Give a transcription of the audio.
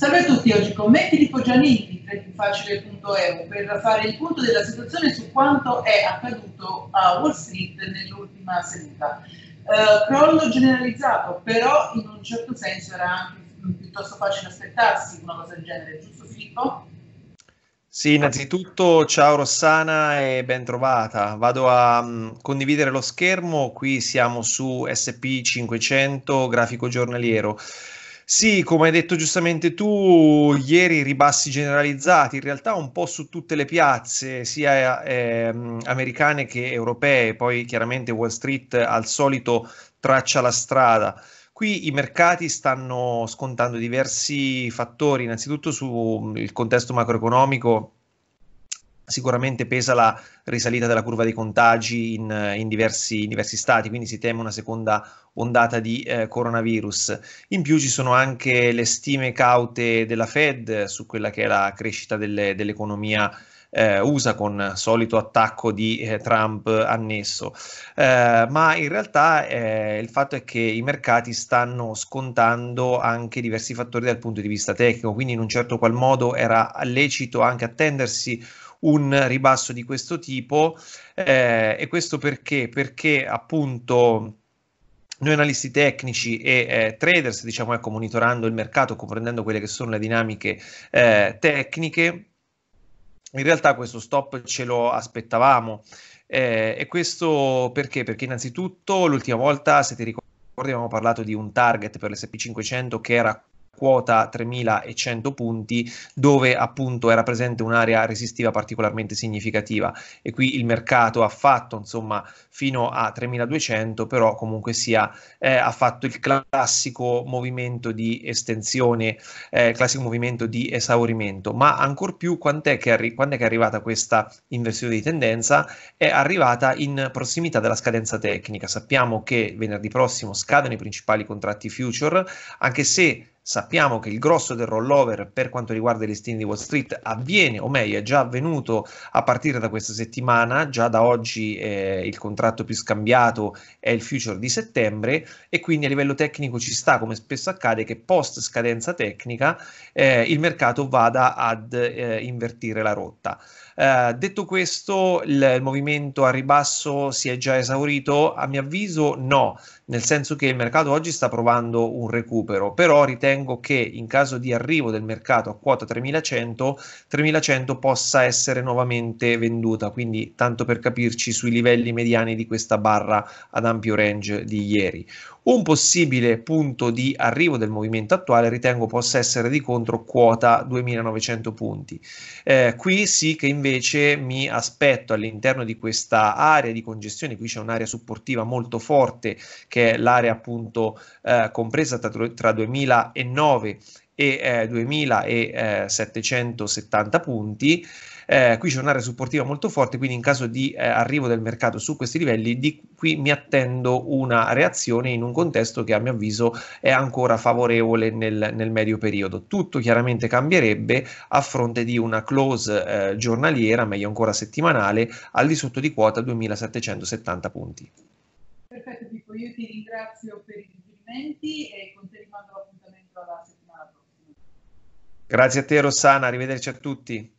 Salve a tutti, oggi commenti di Foggianini di tradingfacile.eu per fare il punto della situazione su quanto è accaduto a Wall Street nell'ultima seduta. Uh, crollo generalizzato, però in un certo senso era anche piuttosto facile aspettarsi una cosa del genere, giusto Filippo? Sì, innanzitutto ciao Rossana e ben trovata. Vado a um, condividere lo schermo, qui siamo su SP500, grafico giornaliero. Sì, come hai detto giustamente tu, ieri ribassi generalizzati, in realtà un po' su tutte le piazze, sia eh, americane che europee, poi chiaramente Wall Street al solito traccia la strada. Qui i mercati stanno scontando diversi fattori, innanzitutto sul mm, contesto macroeconomico Sicuramente pesa la risalita della curva dei contagi in, in, diversi, in diversi, stati, quindi si teme una seconda ondata di eh, coronavirus. In più ci sono anche le stime caute della Fed su quella che è la crescita delle, dell'economia eh, USA con solito attacco di eh, Trump annesso. Eh, ma in realtà eh, il fatto è che i mercati stanno scontando anche diversi fattori dal punto di vista tecnico, quindi in un certo qual modo era lecito anche attendersi un ribasso di questo tipo eh, e questo perché? Perché appunto noi analisti tecnici e eh, traders, diciamo, ecco, monitorando il mercato, comprendendo quelle che sono le dinamiche eh, tecniche, in realtà questo stop ce lo aspettavamo. Eh, e questo perché? Perché innanzitutto l'ultima volta, se ti ricordi, abbiamo parlato di un target per l'SP500 che era quota 3100 punti dove appunto era presente un'area resistiva particolarmente significativa e qui il mercato ha fatto insomma fino a 3200 però comunque sia eh, ha fatto il classico movimento di estensione eh, classico movimento di esaurimento ma ancor più quant'è che, arri- quando è che è arrivata questa inversione di tendenza è arrivata in prossimità della scadenza tecnica sappiamo che venerdì prossimo scadono i principali contratti future anche se Sappiamo che il grosso del rollover per quanto riguarda i listini di Wall Street avviene, o meglio, è già avvenuto a partire da questa settimana, già da oggi eh, il contratto più scambiato è il future di settembre e quindi a livello tecnico ci sta, come spesso accade, che post scadenza tecnica eh, il mercato vada ad eh, invertire la rotta. Eh, detto questo, il, il movimento a ribasso si è già esaurito? A mio avviso no, nel senso che il mercato oggi sta provando un recupero, però ritengo ritengo che in caso di arrivo del mercato a quota 3100, 3100 possa essere nuovamente venduta, quindi tanto per capirci sui livelli mediani di questa barra ad ampio range di ieri. Un possibile punto di arrivo del movimento attuale ritengo possa essere di contro quota 2900 punti. Eh, qui sì che invece mi aspetto all'interno di questa area di congestione, qui c'è un'area supportiva molto forte che è l'area appunto eh, compresa tra, tra 2009 e eh, 2770 eh, punti. Eh, qui c'è un'area supportiva molto forte, quindi in caso di eh, arrivo del mercato su questi livelli, di qui mi attendo una reazione in un contesto che a mio avviso è ancora favorevole nel, nel medio periodo. Tutto chiaramente cambierebbe a fronte di una close eh, giornaliera, meglio ancora settimanale, al di sotto di quota 2770 punti. Perfetto, Pippo, io ti ringrazio per i riferimenti e con te rimando l'appuntamento alla settimana prossima. Grazie a te Rossana, arrivederci a tutti.